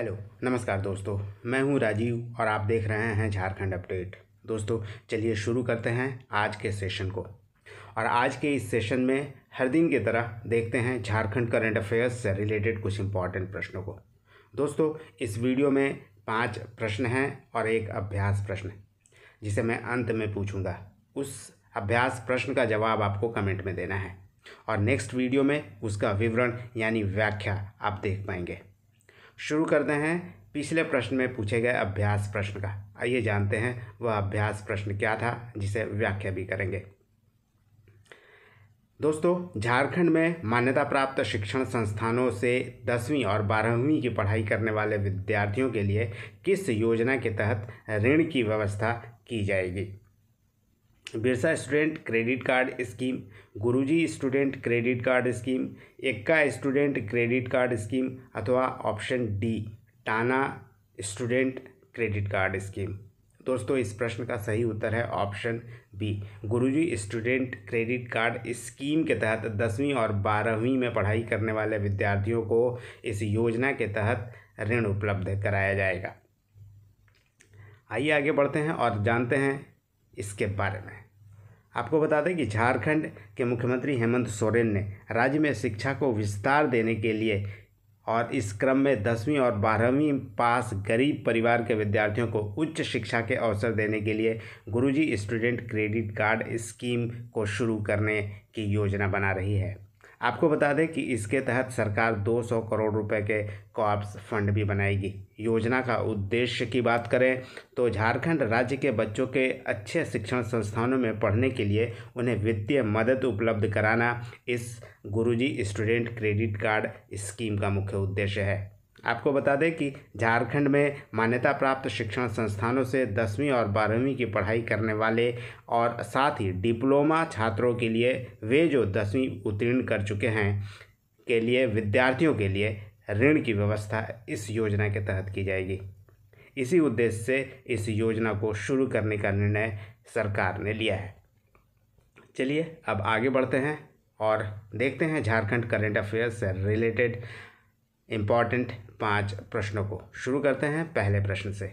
Hello नमस्कार दोस्तों मैं हूं राजीव और आप देख रहे हैं झारखंड अपडेट दोस्तों चलिए शुरू करते हैं आज के सेशन को और आज के इस सेशन में हर दिन की तरह देखते हैं झारखंड करंट अफेयर्स से रिलेटेड कुछ इंपॉर्टेंट प्रश्नों को दोस्तों इस वीडियो में पाँच प्रश्न हैं और एक अभ्यास प्रश्न जिसे मैं अंत में पूछूँगा उस अभ्यास प्रश्न का जवाब आपको कमेंट में देना है और नेक्स्ट वीडियो में उसका विवरण यानी व्याख्या आप देख पाएंगे शुरू करते हैं पिछले प्रश्न में पूछे गए अभ्यास प्रश्न का आइए जानते हैं वह अभ्यास प्रश्न क्या था जिसे व्याख्या भी करेंगे दोस्तों झारखंड में मान्यता प्राप्त शिक्षण संस्थानों से दसवीं और बारहवीं की पढ़ाई करने वाले विद्यार्थियों के लिए किस योजना के तहत ऋण की व्यवस्था की जाएगी Birsa student credit card scheme Guruji student credit card scheme Ekka student credit card scheme अथवा option D Tana student credit card scheme दोस्तों इस प्रश्न का सही उत्तर है option B Guruji student credit card scheme के तहत दसवीं और बारहवीं में पढ़ाई करने वाले विद्यार्थियों को इस योजना के तहत ऋण उपलब्ध कराया जाएगा आइए आगे बढ़ते हैं और जानते हैं इसके बारे में आपको बता दें कि झारखंड के मुख्यमंत्री हेमंत सोरेन ने राज्य में शिक्षा को विस्तार देने के लिए और इस क्रम में दसवीं और बारहवीं पास गरीब परिवार के विद्यार्थियों को उच्च शिक्षा के अवसर देने के लिए Guruji student credit card scheme को शुरू करने की योजना बना रही है आपको बता दें कि इसके तहत सरकार 200 करोड़ रुपए के कॉप्स फंड भी बनाएगी योजना का उद्देश्य की बात करें तो झारखंड राज्य के बच्चों के अच्छे शिक्षण संस्थानों में पढ़ने के लिए उन्हें वित्तीय मदद उपलब्ध कराना इस Guruji student credit card scheme का मुख्य उद्देश्य है आपको बता दें कि झारखंड में मान्यता प्राप्त शिक्षण संस्थानों से दसवीं और बारहवीं की पढ़ाई करने वाले और साथ ही डिप्लोमा छात्रों के लिए वे जो दसवीं उत्तीर्ण कर चुके हैं के लिए विद्यार्थियों के लिए ऋण की व्यवस्था इस योजना के तहत की जाएगी इसी उद्देश्य से इस योजना को शुरू करने का निर्णय सरकार ने लिया है चलिए अब आगे बढ़ते हैं और देखते हैं झारखंड करेंट अफेयर्स से रिलेटेड इम्पॉर्टेंट पांच प्रश्नों को शुरू करते हैं पहले प्रश्न से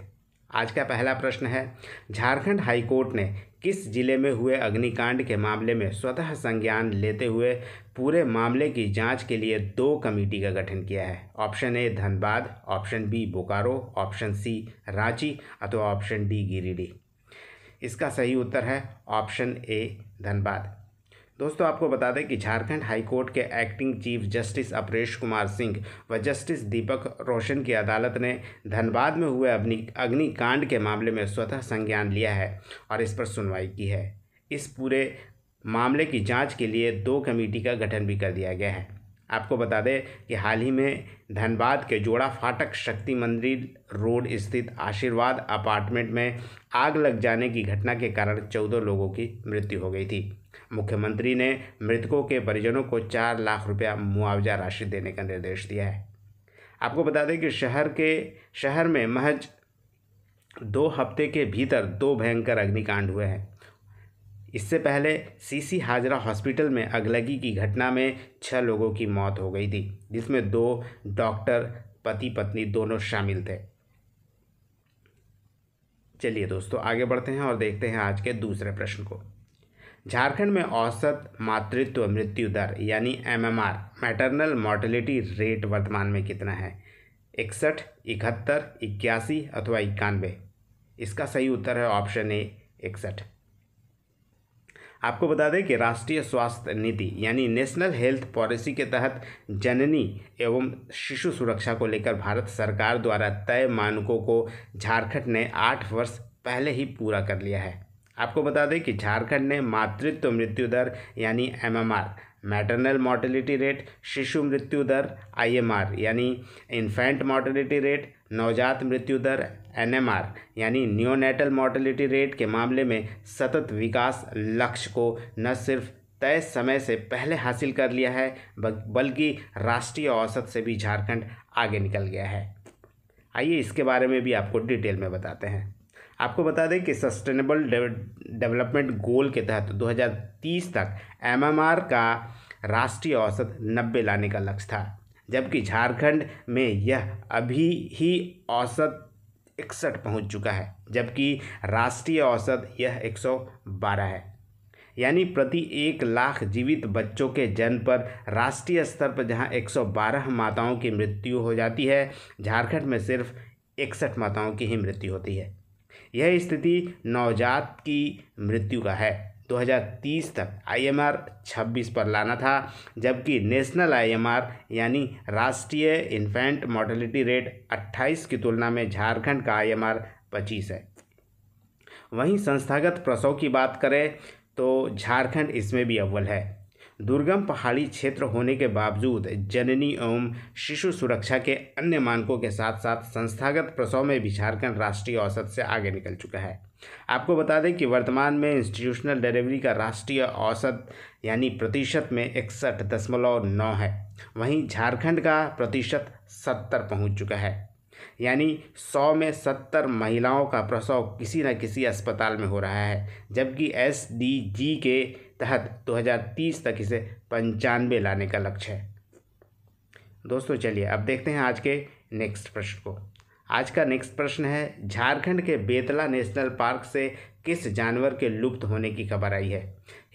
आज का पहला प्रश्न है झारखंड हाईकोर्ट ने किस जिले में हुए अग्निकांड के मामले में स्वतः संज्ञान लेते हुए पूरे मामले की जांच के लिए दो कमेटी का गठन किया है option A Dhanbad option B Bokaro option C Ranchi अथवा ऑप्शन डी गिरिडीह इसका सही उत्तर है ऑप्शन ए धनबाद दोस्तों आपको बता दें कि झारखंड हाईकोर्ट के acting chief justice Apresh Kumar Singh व जस्टिस दीपक रोशन की अदालत ने धनबाद में हुए अग्नि अग्निकांड के मामले में स्वतः संज्ञान लिया है और इस पर सुनवाई की है इस पूरे मामले की जांच के लिए दो कमेटी का गठन भी कर दिया गया है आपको बता दें कि हाल ही में धनबाद के जोड़ा फाटक शक्ति मंदिर रोड स्थित आशीर्वाद अपार्टमेंट में आग लग जाने की घटना के कारण चौदह लोगों की मृत्यु हो गई थी मुख्यमंत्री ने मृतकों के परिजनों को चार लाख रुपया मुआवजा राशि देने का निर्देश दिया है आपको बता दें कि शहर के शहर में महज दो हफ्ते के भीतर दो भयंकर अग्निकांड हुए हैं इससे पहले सीसी हाजरा हॉस्पिटल में अगलगी की घटना में छः लोगों की मौत हो गई थी जिसमें दो डॉक्टर पति पत्नी दोनों शामिल थे चलिए दोस्तों आगे बढ़ते हैं और देखते हैं आज के दूसरे प्रश्न को झारखंड में औसत मातृत्व मृत्यु दर यानी एमएमआर मैटरनल मॉर्टेलिटी रेट वर्तमान में कितना है इकसठ इकहत्तर इक्यासी अथवा इक्यानवे इसका सही उत्तर है ऑप्शन ए इकसठ आपको बता दें कि राष्ट्रीय स्वास्थ्य नीति यानी नेशनल हेल्थ पॉलिसी के तहत जननी एवं शिशु सुरक्षा को लेकर भारत सरकार द्वारा तय मानकों को झारखंड ने आठ वर्ष पहले ही पूरा कर लिया है आपको बता दें कि झारखंड ने मातृत्व मृत्यु दर यानी एमएमआर मैटरनल मॉर्टिलिटी रेट शिशु मृत्यु दर आईएमआर यानी इन्फेंट मॉर्टिलिटी रेट नवजात मृत्यु दर एनएमआर यानी न्योनेटल मॉर्टिलिटी रेट के मामले में सतत विकास लक्ष्य को न सिर्फ तय समय से पहले हासिल कर लिया है बल्कि राष्ट्रीय औसत से भी झारखंड आगे निकल गया है आइए इसके बारे में भी आपको डिटेल में बताते हैं आपको बता दें कि सस्टेनेबल डेवलपमेंट गोल के तहत 2030 तक एमएमआर का राष्ट्रीय औसत नब्बे लाने का लक्ष्य था जबकि झारखंड में यह अभी ही औसत इकसठ पहुंच चुका है जबकि राष्ट्रीय औसत यह 112 है यानी प्रति एक लाख जीवित बच्चों के जन्म पर राष्ट्रीय स्तर पर जहां 112 माताओं की मृत्यु हो जाती है झारखंड में सिर्फ इकसठ माताओं की ही मृत्यु होती है यह स्थिति नवजात की मृत्यु का है 2030 तक आईएमआर 26 पर लाना था जबकि नेशनल आईएमआर यानी राष्ट्रीय इन्फेंट मॉर्टेलिटी रेट 28 की तुलना में झारखंड का आईएमआर 25 है वहीं संस्थागत प्रसव की बात करें तो झारखंड इसमें भी अव्वल है दुर्गम पहाड़ी क्षेत्र होने के बावजूद जननी एवं शिशु सुरक्षा के अन्य मानकों के साथ साथ संस्थागत प्रसव में भी झारखंड राष्ट्रीय औसत से आगे निकल चुका है आपको बता दें कि वर्तमान में इंस्टीट्यूशनल डिलीवरी का राष्ट्रीय औसत यानी प्रतिशत में इकसठ दशमलव नौ है वहीं झारखंड का प्रतिशत सत्तर पहुँच चुका है यानी सौ में सत्तर महिलाओं का प्रसव किसी न किसी अस्पताल में हो रहा है जबकि एस के तहत 2030 तक इसे पंचानवे लाने का लक्ष्य है दोस्तों चलिए अब देखते हैं आज के नेक्स्ट प्रश्न को आज का नेक्स्ट प्रश्न है झारखंड के बेतला नेशनल पार्क से किस जानवर के लुप्त होने की खबर आई है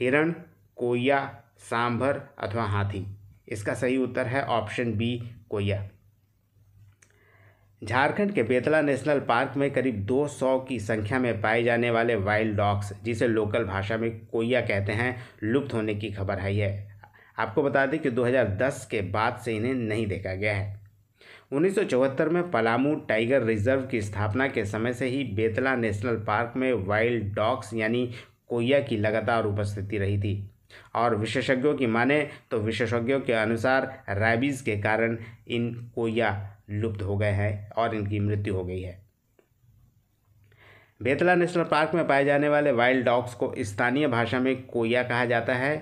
हिरण कोया सांभर अथवा हाथी इसका सही उत्तर है ऑप्शन बी कोया झारखंड के बेतला नेशनल पार्क में करीब 200 की संख्या में पाए जाने वाले वाइल्ड डॉग्स जिसे लोकल भाषा में कोया कहते हैं लुप्त होने की खबर आई है आपको बता दें कि 2010 के बाद से इन्हें नहीं देखा गया है उन्नीस में पलामू टाइगर रिजर्व की स्थापना के समय से ही बेतला नेशनल पार्क में वाइल्ड डॉग्स यानी कोया की लगातार उपस्थिति रही थी और विशेषज्ञों की माने तो विशेषज्ञों के अनुसार रैबीज़ के कारण इन कोया लुप्त हो गए हैं और इनकी मृत्यु हो गई है बेतला नेशनल पार्क में पाए जाने वाले वाइल्ड डॉग्स को स्थानीय भाषा में कोया कहा जाता है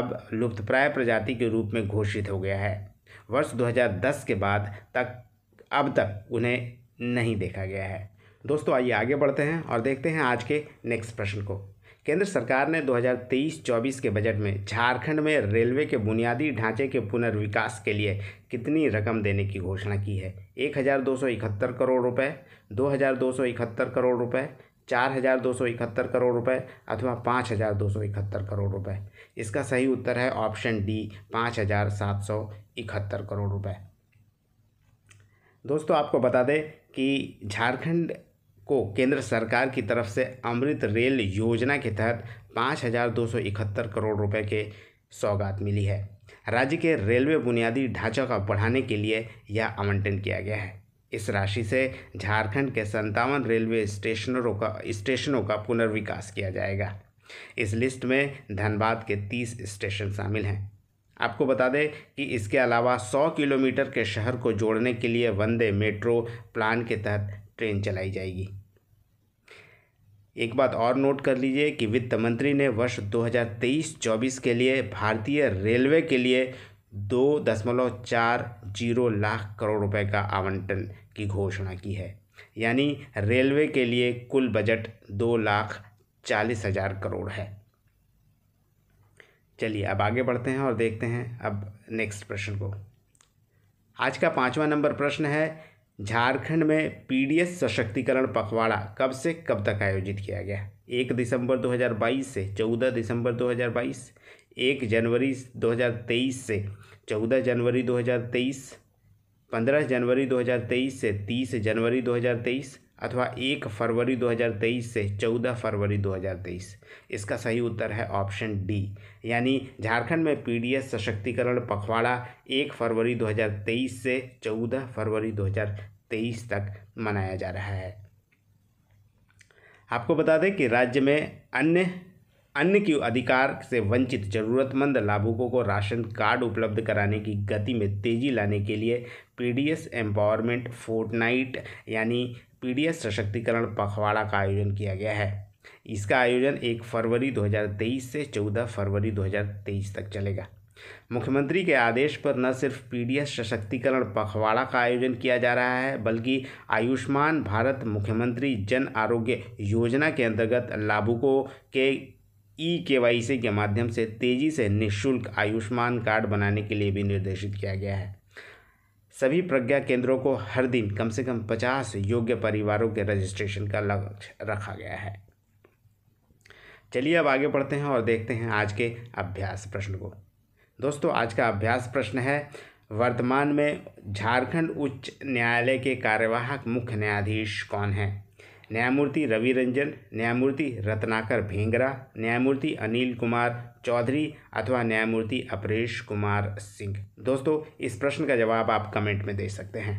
अब लुप्तप्राय प्रजाति के रूप में घोषित हो गया है वर्ष 2010 के बाद तक अब तक उन्हें नहीं देखा गया है दोस्तों आइए आगे बढ़ते हैं और देखते हैं आज के नेक्स्ट प्रश्न को केंद्र सरकार ने 2023-24 के बजट में झारखंड में रेलवे के बुनियादी ढांचे के पुनर्विकास के लिए कितनी रकम देने की घोषणा की है एक करोड़ रुपए, दो करोड़ रुपए, चार हज़ार दो सौ इकहत्तर करोड़ रुपए अथवा पाँच हज़ार दो सौ इकहत्तर करोड़ रुपए इसका सही उत्तर है ऑप्शन डी पाँच हज़ार सात सौ इकहत्तर करोड़ रुपए दोस्तों आपको बता दें कि झारखंड को केंद्र सरकार की तरफ से अमृत रेल योजना के तहत पाँच हज़ार दो सौ इकहत्तर करोड़ रुपए के सौगात मिली है राज्य के रेलवे बुनियादी ढांचा का बढ़ाने के लिए यह आवंटन किया गया है इस राशि से झारखंड के संतावन रेलवे स्टेशनों का स्टेशनों का पुनर्विकास किया जाएगा इस लिस्ट में धनबाद के तीस स्टेशन शामिल हैं आपको बता दें कि इसके अलावा 100 किलोमीटर के शहर को जोड़ने के लिए वंदे मेट्रो प्लान के तहत ट्रेन चलाई जाएगी एक बात और नोट कर लीजिए कि वित्त मंत्री ने वर्ष 2023-24 के लिए भारतीय रेलवे के लिए दो दशमलव चार जीरो लाख करोड़ रुपए का आवंटन की घोषणा की है यानी रेलवे के लिए कुल बजट दो लाख चालीस हज़ार करोड़ है चलिए अब आगे बढ़ते हैं और देखते हैं अब नेक्स्ट प्रश्न को आज का पांचवा नंबर प्रश्न है हम्म। झारखंड में पीडीएस सशक्तिकरण पखवाड़ा कब से कब तक आयोजित किया गया एक दिसंबर 2022 से 14 दिसंबर 2022 एक जनवरी 2023 से 14 जनवरी 2023 15 जनवरी 2023 से 30 जनवरी 2023 अथवा एक फरवरी 2023 से 14 फरवरी 2023 इसका सही उत्तर है ऑप्शन डी यानी झारखंड में पीडीएस सशक्तिकरण पखवाड़ा एक फरवरी 2023 से 14 फरवरी 2023 तक मनाया जा रहा है आपको बता दें कि राज्य में अन्य अन्य के अधिकार से वंचित जरूरतमंद लाभुकों को राशन कार्ड उपलब्ध कराने की गति में तेजी लाने के लिए पीडीएस एम्पावरमेंट फोर्टनाइट यानी पीडीएस सशक्तिकरण पखवाड़ा का आयोजन किया गया है इसका आयोजन एक फरवरी 2023 से 14 फरवरी 2023 तक चलेगा मुख्यमंत्री के आदेश पर न सिर्फ पीडीएस सशक्तिकरण पखवाड़ा का आयोजन किया जा रहा है बल्कि आयुष्मान भारत मुख्यमंत्री जन आरोग्य योजना के अंतर्गत लाभुकों के ई के वाई सी के माध्यम से तेजी से निशुल्क आयुष्मान कार्ड बनाने के लिए भी निर्देशित किया गया है सभी प्रज्ञा केंद्रों को हर दिन कम से कम पचास योग्य परिवारों के रजिस्ट्रेशन का लक्ष्य रखा गया है चलिए अब आगे बढ़ते हैं और देखते हैं आज के अभ्यास प्रश्न को दोस्तों आज का अभ्यास प्रश्न है वर्तमान में झारखंड उच्च न्यायालय के कार्यवाहक मुख्य न्यायाधीश कौन हैं न्यायमूर्ति रवि रंजन न्यायमूर्ति रत्नाकर भेंगरा न्यायमूर्ति अनिल कुमार चौधरी अथवा न्यायमूर्ति अपरेश कुमार सिंह दोस्तों इस प्रश्न का जवाब आप कमेंट में दे सकते हैं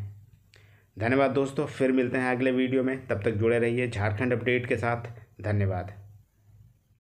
धन्यवाद दोस्तों फिर मिलते हैं अगले वीडियो में तब तक जुड़े रहिए झारखंड अपडेट के साथ धन्यवाद